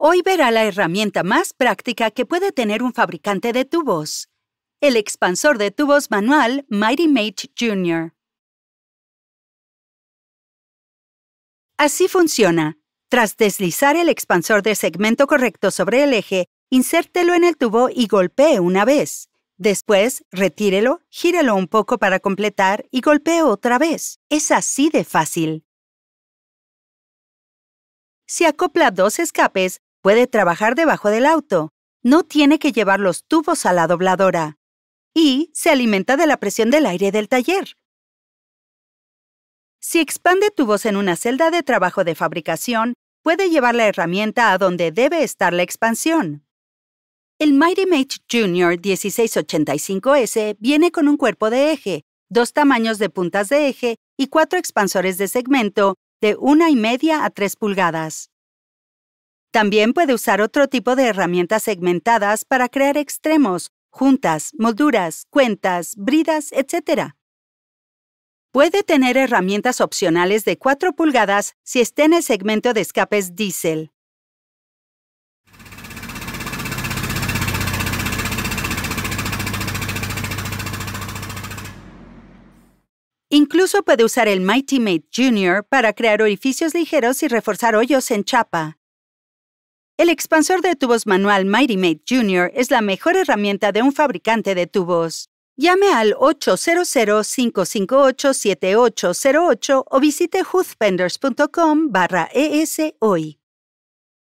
Hoy verá la herramienta más práctica que puede tener un fabricante de tubos, el expansor de tubos manual Mighty Mate Jr. Así funciona. Tras deslizar el expansor de segmento correcto sobre el eje, insértelo en el tubo y golpee una vez. Después, retírelo, gírelo un poco para completar y golpee otra vez. Es así de fácil. Si acopla dos escapes, Puede trabajar debajo del auto. No tiene que llevar los tubos a la dobladora. Y se alimenta de la presión del aire del taller. Si expande tubos en una celda de trabajo de fabricación, puede llevar la herramienta a donde debe estar la expansión. El Mighty Mage Junior 1685S viene con un cuerpo de eje, dos tamaños de puntas de eje y cuatro expansores de segmento de media a 3 pulgadas. También puede usar otro tipo de herramientas segmentadas para crear extremos, juntas, molduras, cuentas, bridas, etc. Puede tener herramientas opcionales de 4 pulgadas si está en el segmento de escapes diésel. Incluso puede usar el Mighty Mate Junior para crear orificios ligeros y reforzar hoyos en chapa. El expansor de tubos manual Mighty Mate Jr. es la mejor herramienta de un fabricante de tubos. Llame al 800-558-7808 o visite hoofbenders.com barra ES hoy.